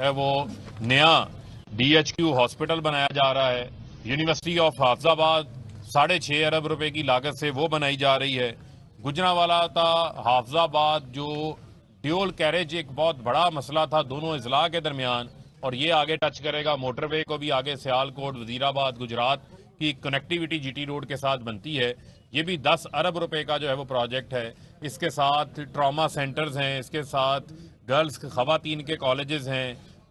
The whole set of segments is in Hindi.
है वो नया डीएचक्यू हॉस्पिटल बनाया जा रहा है यूनिवर्सिटी ऑफ हाफजाबाद साढ़े छः अरब रुपए की लागत से वो बनाई जा रही है गुजरावाला था हाफजाबाद जो ड्यूल कैरेज एक बहुत बड़ा मसला था दोनों अजला के दरमियान और ये आगे टच करेगा मोटरवे को भी आगे सियालकोट वजीराबाद गुजरात की कनेक्टिविटी जीटी रोड के साथ बनती है ये भी 10 अरब रुपए का जो है वो प्रोजेक्ट है इसके साथ ट्रॉमा सेंटर्स हैं इसके साथ गर्ल्स खवतिन के कॉलेजेस हैं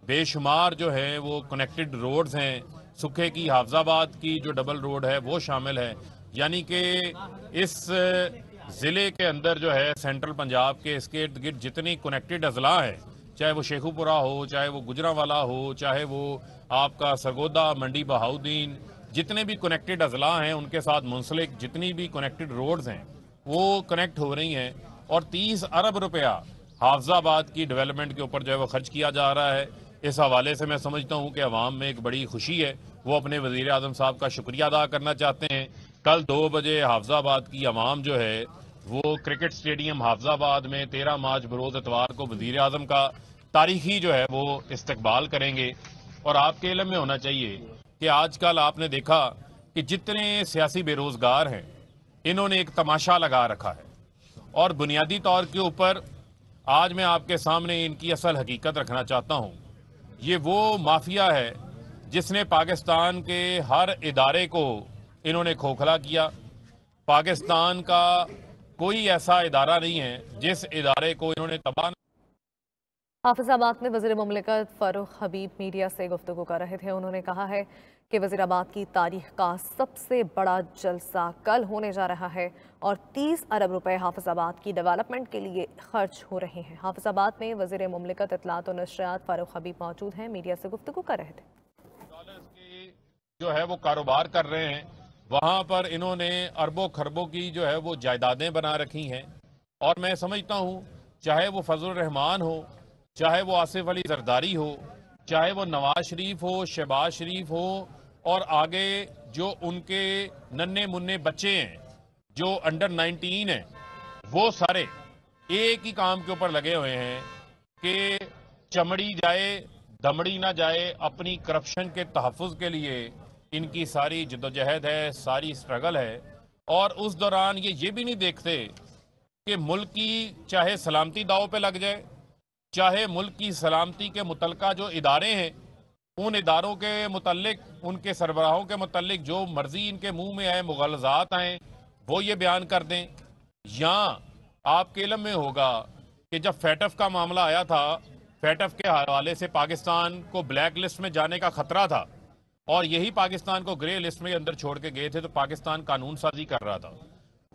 बेशुमार जो है वो कनेक्टेड रोड्स हैं सुखे की हाफजाबाद की जो डबल रोड है वो शामिल है यानी कि इस ज़िले के अंदर जो है सेंट्रल पंजाब के इसके इर्द गिर्द जितनी कनेक्टेड अजला हैं चाहे वो शेखुपुरा हो चाहे वो गुजरावाला हो चाहे वो आपका सरगोदा मंडी बहाउद्दीन जितने भी कनेक्टेड अजला हैं उनके साथ मुंसलिक जितनी भी कनेक्टेड रोड्स हैं वो कनेक्ट हो रही हैं और तीस अरब रुपया हाफजाबाद की डेवलपमेंट के ऊपर जो है वो खर्च किया जा रहा है इस हवाले से मैं समझता हूँ कि अवाम में एक बड़ी खुशी है वो अपने वजीर अजम साहब का शुक्रिया अदा करना चाहते हैं कल दो बजे हाफजाबाद की अवाम जो है वो क्रिकेट स्टेडियम हाफजाबाद में तेरह मार्च बरोज एतवार को वजीर अजम का तारीखी जो है वो इस्तकबाल करेंगे और आपके इलम में होना चाहिए कि आजकल आपने देखा कि जितने सियासी बेरोजगार हैं इन्होंने एक तमाशा लगा रखा है और बुनियादी तौर के ऊपर आज मैं आपके सामने इनकी असल हकीकत रखना चाहता हूँ ये वो माफिया है जिसने पाकिस्तान के हर इदारे को इन्होंने खोखला किया पाकिस्तान का कोई ऐसा इदारा नहीं है जिस इदारे को इन्होंने तबाह हाफिजाबाद में वजी ममलिकत फ़ारूक हबीब मीडिया से गुफ्तु कर रहे थे उन्होंने कहा है कि वजीराबाद की तारीख का सबसे बड़ा जलसा कल होने जा रहा है और 30 अरब रुपए हाफिजाबाद की डेवलपमेंट के लिए खर्च हो रहे हैं हाफिजाबाद में वजीर ममलिकत इतलात और नशरियात फ़ारूक हबीब मौजूद हैं मीडिया से गुफ्तु कर रहे थे जो है वो कारोबार कर रहे हैं वहाँ पर इन्होंने अरबों खरबों की जो है वो जायदादें बना रखी हैं और मैं समझता हूँ चाहे वो फजल रहमान हो चाहे वो आसिफ अली जरदारी हो चाहे वो नवाज शरीफ हो शहबाज शरीफ हो और आगे जो उनके नन्हे मुन्ने बच्चे हैं जो अंडर 19 हैं वो सारे एक ही काम के ऊपर लगे हुए हैं कि चमड़ी जाए दमड़ी ना जाए अपनी करप्शन के तहफ़ के लिए इनकी सारी जदोजहद है सारी स्ट्रगल है और उस दौरान ये ये भी नहीं देखते कि मुल्क की चाहे सलामती दाव पे लग जाए चाहे मुल्क की सलामती के मुतलका जो इदारे हैं उन इदारों के मुतल उनके सरबराहों के मतलब जो मर्जी इनके मुँह में आए मुगलजात आए वो ये बयान कर दें या आपके इलम में होगा कि जब फैटफ का मामला आया था फैटफ के हवाले से पाकिस्तान को ब्लैक लिस्ट में जाने का खतरा था और यही पाकिस्तान को ग्रे लिस्ट में अंदर छोड़ के गए थे तो पाकिस्तान कानून साजी कर रहा था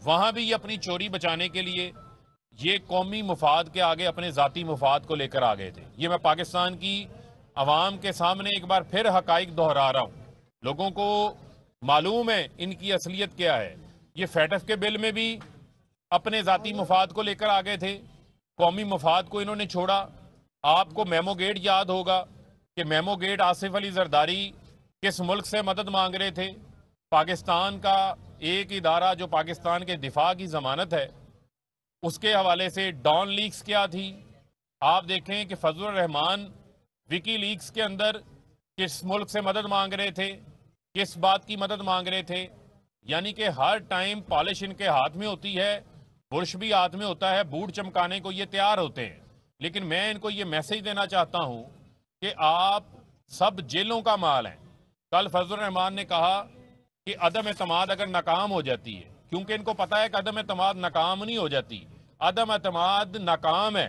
वहाँ भी ये अपनी चोरी बचाने के लिए ये कौमी मफाद के आगे अपने ज़ाती मफाद को लेकर आ गए थे ये मैं पाकिस्तान की आवाम के सामने एक बार फिर हक दोहरा रहा हूँ लोगों को मालूम है इनकी असलियत क्या है ये फैटफ के बिल में भी अपने ज़ाती मफाद को लेकर आ गए थे कौमी मफाद को इन्होंने छोड़ा आपको मेमो गेट याद होगा कि मेमो गेट आसिफ अली जरदारी किस मुल्क से मदद मांग रहे थे पाकिस्तान का एक इदारा जो पाकिस्तान के दिफा की ज़मानत है उसके हवाले से डॉन लीक्स क्या थी आप देखें कि फजल रहमान विकी लीक्स के अंदर किस मुल्क से मदद मांग रहे थे किस बात की मदद मांग रहे थे यानी कि हर टाइम पॉलिश इनके हाथ में होती है बुरश भी हाथ में होता है बूट चमकाने को ये तैयार होते हैं लेकिन मैं इनको ये मैसेज देना चाहता हूँ कि आप सब जेलों का माल हैं कल फजल रहमान ने कहा कि अदम अतमाद अगर नाकाम हो जाती है क्योंकि इनको पता है कि अदम अतमाद नाकाम नहीं हो जाती अदम अतमाद नाकाम है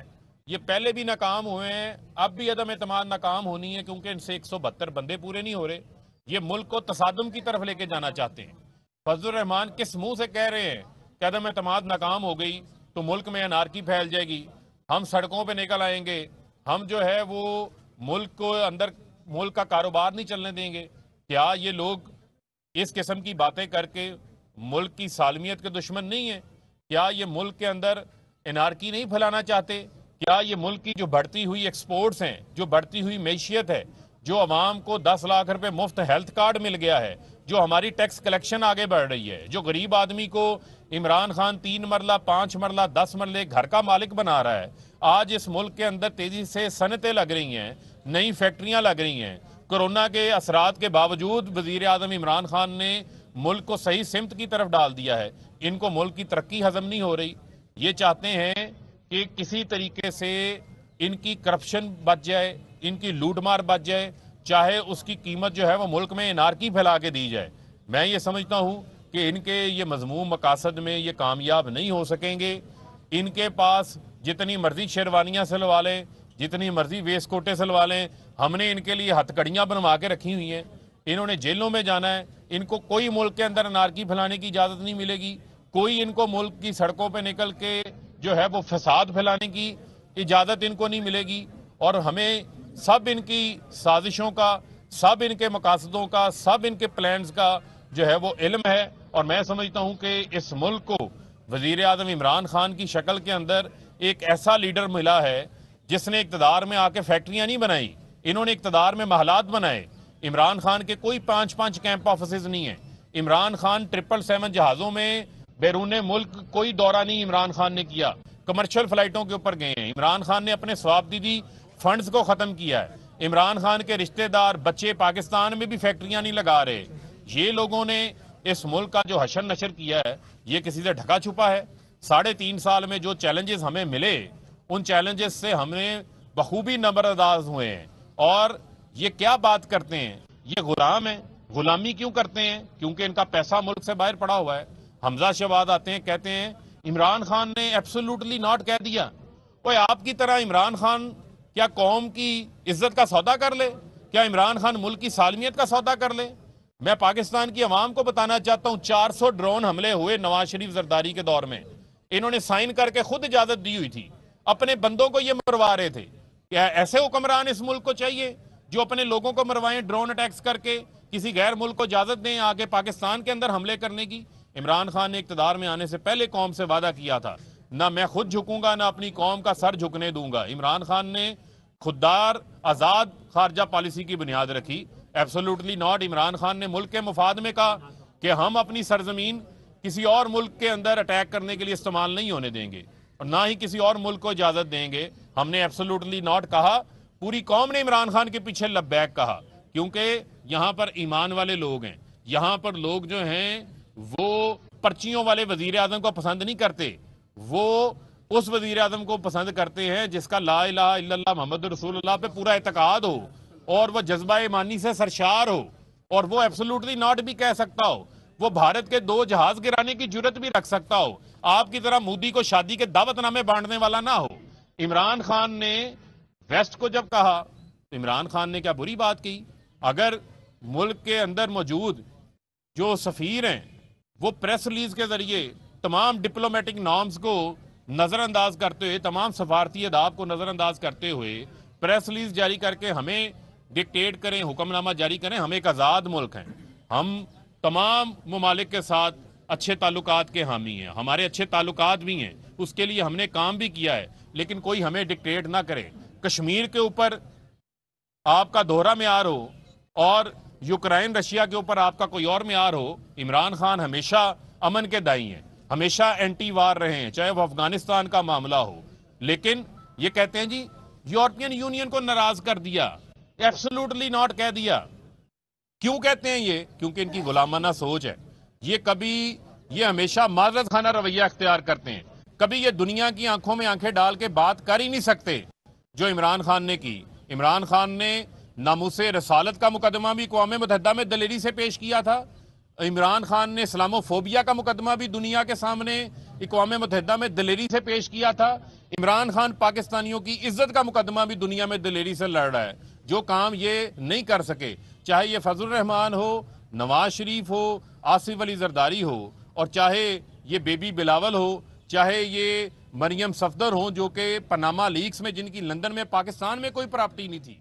ये पहले भी नाकाम हुए हैं अब भी अदम अतमाद नाकाम होनी है क्योंकि इनसे एक सौ बहत्तर बंदे पूरे नहीं हो रहे ये मुल्क को तसादम की तरफ लेके जाना चाहते हैं फजलरहमान किस मुंह से कह रहे हैं कि अदम अतमाद नाकाम हो गई तो मुल्क में अनारकी फैल जाएगी हम सड़कों पर निकल आएंगे हम जो है वो मुल्क को अंदर मुल्क का कारोबार नहीं चलने देंगे क्या ये लोग इस किस्म की बातें करके मुल्क की सालमियत के दुश्मन नहीं है क्या ये मुल्क के अंदर इनारकी नहीं फैलाना चाहते क्या ये मुल्क की जो बढ़ती हुई एक्सपोर्ट्स हैं जो बढ़ती हुई मैशियत है जो आवाम को दस लाख रुपए मुफ्त हेल्थ कार्ड मिल गया है जो हमारी टैक्स कलेक्शन आगे बढ़ रही है जो गरीब आदमी को इमरान खान तीन मरला पाँच मरला दस मरले घर का मालिक बना रहा है आज इस मुल्क के अंदर तेज़ी से सनतें लग रही हैं नई फैक्ट्रियाँ लग रही हैं कोरोना के असरात के बावजूद वजीर अजम इमरान खान ने मुल्क को सही सिमत की तरफ डाल दिया है इनको मुल्क की तरक्की हजम नहीं हो रही ये चाहते हैं कि किसी तरीके से इनकी करप्शन बच जाए इनकी लूटमार बच जाए चाहे उसकी कीमत जो है वो मुल्क में इनारकी फैला के दी जाए मैं ये समझता हूँ कि इनके ये मजमू मकासद में ये कामयाब नहीं हो सकेंगे इनके पास जितनी मर्जी शेरवानियाँ सिलवा लें जितनी मर्जी वेस्ट कोटे सिलवा लें हमने इनके लिए हथकड़ियाँ बनवा के रखी हुई हैं इन्होंने जेलों में जाना है इनको कोई मुल्क के अंदर अनारकी फैलाने की इजाज़त नहीं मिलेगी कोई इनको मुल्क की सड़कों पर निकल के जो है वो फसाद फैलाने की इजाज़त इनको नहीं मिलेगी और हमें सब इनकी साजिशों का सब इनके मकासदों का सब इनके प्लान्स का जो है वो इल्म है और मैं समझता हूँ कि इस मुल्क को वजीर अजम इमरान खान की शक्ल के अंदर एक ऐसा लीडर मिला है जिसने इकतदार में आके फैक्ट्रियाँ नहीं बनाई इन्होंने इकतदार में महलात बनाए इमरान खान के कोई पांच पांच कैंप ऑफिस नहीं है इमरान खान ट्रिपल सेवन जहाजों में बैरून मुल्क कोई दौरा नहीं इमरान खान ने किया कमर्शियल फ्लाइटों के ऊपर गए हैं इमरान खान ने अपने स्वाब दीदी फंड्स को खत्म किया है इमरान खान के रिश्तेदार बच्चे पाकिस्तान में भी फैक्ट्रियां नहीं लगा रहे ये लोगों ने इस मुल्क का जो हशर नशर किया है ये किसी से ढका छुपा है साढ़े तीन साल में जो चैलेंजेस हमें मिले उन चैलेंजेस से हमने बखूबी नंबर हुए हैं और ये क्या बात करते हैं ये गुलाम है गुलामी क्यों करते हैं क्योंकि इनका पैसा मुल्क से बाहर पड़ा हुआ है हमजा शहबाद आते हैं कहते हैं इमरान खान ने एब्सोल्युटली नॉट कह दिया कोई आपकी तरह इमरान खान क्या कौम की इज्जत का सौदा कर ले क्या इमरान खान मुल्क की सालमियत का सौदा कर ले मैं पाकिस्तान की आवाम को बताना चाहता हूँ चार सौ ड्रोन हमले हुए नवाज शरीफ जरदारी के दौर में इन्होंने साइन करके खुद इजाजत दी हुई थी अपने बंदों को ये मरवा रहे थे क्या ऐसे हुक्मरान इस मुल्क को चाहिए जो अपने लोगों को मरवाएं ड्रोन अटैक्स करके किसी गैर मुल्क को इजाजत दें आगे पाकिस्तान के अंदर हमले करने की इमरान खान ने इकतदार में आने से पहले कौम से वादा किया था ना मैं खुद झुकूंगा ना अपनी कौम का सर झुकने दूंगा इमरान खान ने खुददार आज़ाद खारजा पॉलिसी की बुनियाद रखी एब्सोल्युटली नॉट इमरान खान ने मुल्क के मुफाद में कहा कि हम अपनी सरजमीन किसी और मुल्क के अंदर अटैक करने के लिए इस्तेमाल नहीं होने देंगे और ना ही किसी और मुल्क को इजाज़त देंगे हमने एब्सोल्युटली नॉट कहा पूरी कौम ने इमरान खान के पीछे लब्बैक कहा क्योंकि यहाँ पर ईमान वाले लोग हैं यहाँ पर लोग जो हैं वो पर्चियों वाले वजीर आजम को पसंद नहीं करते वो उस वजीर आजम को पसंद करते हैं जिसका ला इला मोहम्मद रसूल पे पूरा एतकाद हो और वह जज्बा ईमानी से सरशार हो और वो एब्सोलूटली नॉट भी कह सकता हो वो भारत के दो जहाज गिराने की जरूरत भी रख सकता हो आपकी तरह मोदी को शादी के दावतनामे बांटने वाला ना हो इमरान खान ने वेस्ट को जब कहा तो इमरान खान ने क्या बुरी बात की अगर मुल्क के अंदर मौजूद जो सफ़ीर हैं वो प्रेस रिलीज़ के ज़रिए तमाम डिप्लोमेटिक नॉर्म्स को नज़रअंदाज करते हुए तमाम सफारती अदाब को नज़रअंदाज करते हुए प्रेस रिलीज़ जारी करके हमें डिक्टेट करें हुक्मनामा जारी करें हम एक आज़ाद मुल्क हैं हम तमाम ममालिक के साथ अच्छे ताल्लुक के हामी हैं हमारे अच्छे ताल्लुक भी हैं उसके लिए हमने काम भी किया है लेकिन कोई हमें डिक्टेट ना करें कश्मीर के ऊपर आपका दोहरा मैार हो और यूक्रेन रशिया के ऊपर आपका कोई और मैार हो इमरान खान हमेशा अमन के दाई हैं हमेशा एंटी वार रहे हैं चाहे वह अफगानिस्तान का मामला हो लेकिन ये कहते हैं जी यूरोपियन यूनियन को नाराज कर दिया एब्सोल्युटली नॉट कह दिया क्यों कहते हैं ये क्योंकि इनकी गुलामाना सोच है ये कभी ये हमेशा माजरत खाना रवैया अख्तियार करते हैं कभी ये दुनिया की आंखों में आंखें डाल के बात कर ही नहीं सकते जो इमरान खान ने की इमरान खान ने नामूस रसालत का मुकदमा भी कौम मतहदा में दलेरी से पेश किया था इमरान खान ने इस्लामोफोबिया का मुकदमा भी दुनिया के सामने अकवा मतहदा में दलेरी से पेश किया था इमरान खान पाकिस्तानियों की इज्जत का मुकदमा भी दुनिया में दलेरी से लड़ रहा है जो काम ये नहीं कर सके चाहे ये फजल रहमान हो नवाज शरीफ हो आसिफ अली जरदारी हो और चाहे ये बेबी बिलावल हो चाहे ये मरियम सफदर हों जो कि पनामा लीक्स में जिनकी लंदन में पाकिस्तान में कोई प्रॉपर्टी नहीं थी